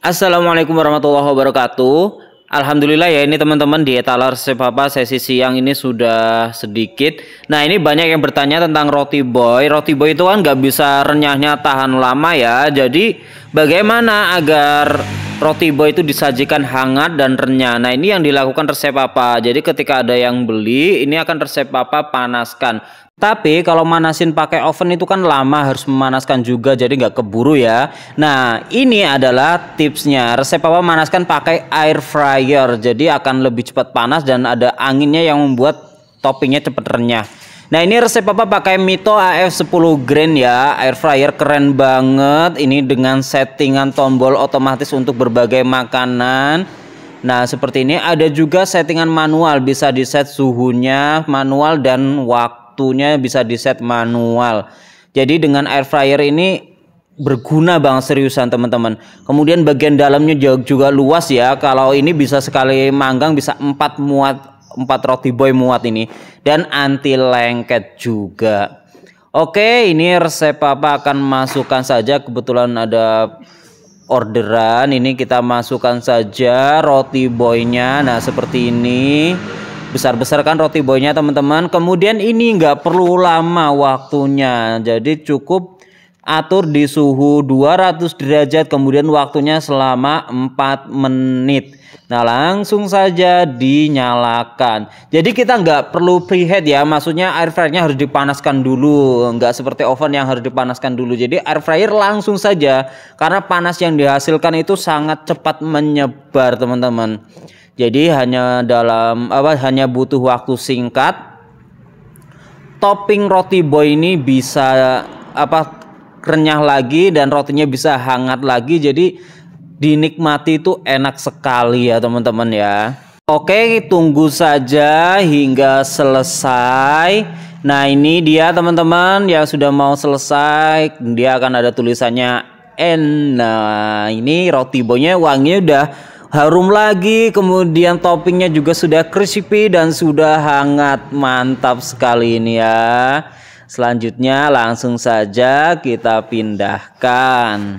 Assalamualaikum warahmatullahi wabarakatuh. Alhamdulillah ya ini teman-teman di etalor Papa sesi siang ini sudah sedikit. Nah ini banyak yang bertanya tentang roti boy. Roti boy itu kan nggak bisa renyahnya tahan lama ya. Jadi bagaimana agar Roti boy itu disajikan hangat dan renyah. Nah, ini yang dilakukan resep apa? Jadi ketika ada yang beli, ini akan resep apa panaskan. Tapi kalau manasin pakai oven itu kan lama harus memanaskan juga jadi nggak keburu ya. Nah ini adalah tipsnya resep apa manaskan pakai air fryer jadi akan lebih cepat panas dan ada anginnya yang membuat toppingnya cepat renyah. Nah ini resep apa pakai Mito AF10 Grand ya Air fryer keren banget Ini dengan settingan tombol otomatis untuk berbagai makanan Nah seperti ini ada juga settingan manual Bisa di set suhunya manual dan waktunya bisa di set manual Jadi dengan air fryer ini berguna banget seriusan teman-teman kemudian bagian dalamnya juga luas ya kalau ini bisa sekali manggang bisa 4 muat empat roti boy muat ini dan anti lengket juga. Oke, ini resep papa akan masukkan saja kebetulan ada orderan. Ini kita masukkan saja roti boynya. Nah, seperti ini. besar besar kan roti boynya, teman-teman. Kemudian ini nggak perlu lama waktunya. Jadi cukup atur di suhu 200 derajat kemudian waktunya selama 4 menit nah langsung saja dinyalakan jadi kita nggak perlu preheat ya maksudnya air fryernya harus dipanaskan dulu nggak seperti oven yang harus dipanaskan dulu jadi air fryer langsung saja karena panas yang dihasilkan itu sangat cepat menyebar teman-teman jadi hanya dalam apa hanya butuh waktu singkat topping roti boy ini bisa apa renyah lagi dan rotinya bisa hangat lagi jadi dinikmati itu enak sekali ya teman-teman ya Oke tunggu saja hingga selesai Nah ini dia teman-teman yang sudah mau selesai dia akan ada tulisannya N nah ini roti bonya wanginya udah harum lagi kemudian toppingnya juga sudah crispy dan sudah hangat mantap sekali ini ya Selanjutnya langsung saja kita pindahkan.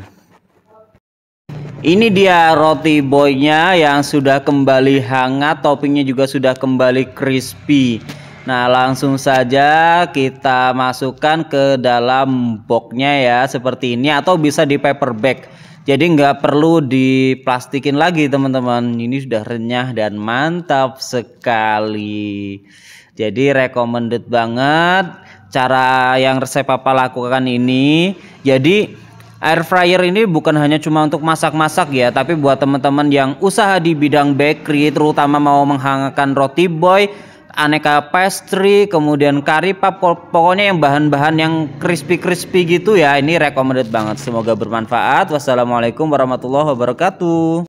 Ini dia roti boynya yang sudah kembali hangat, toppingnya juga sudah kembali crispy. Nah, langsung saja kita masukkan ke dalam boxnya ya seperti ini atau bisa di paper bag. Jadi nggak perlu diplastikin lagi teman-teman. Ini sudah renyah dan mantap sekali. Jadi recommended banget cara yang resep papa lakukan ini. Jadi air fryer ini bukan hanya cuma untuk masak-masak ya, tapi buat teman-teman yang usaha di bidang bakery, terutama mau menghangatkan roti boy, aneka pastry, kemudian kari pap, pokoknya yang bahan-bahan yang crispy-crispy gitu ya. Ini recommended banget. Semoga bermanfaat. Wassalamualaikum warahmatullahi wabarakatuh.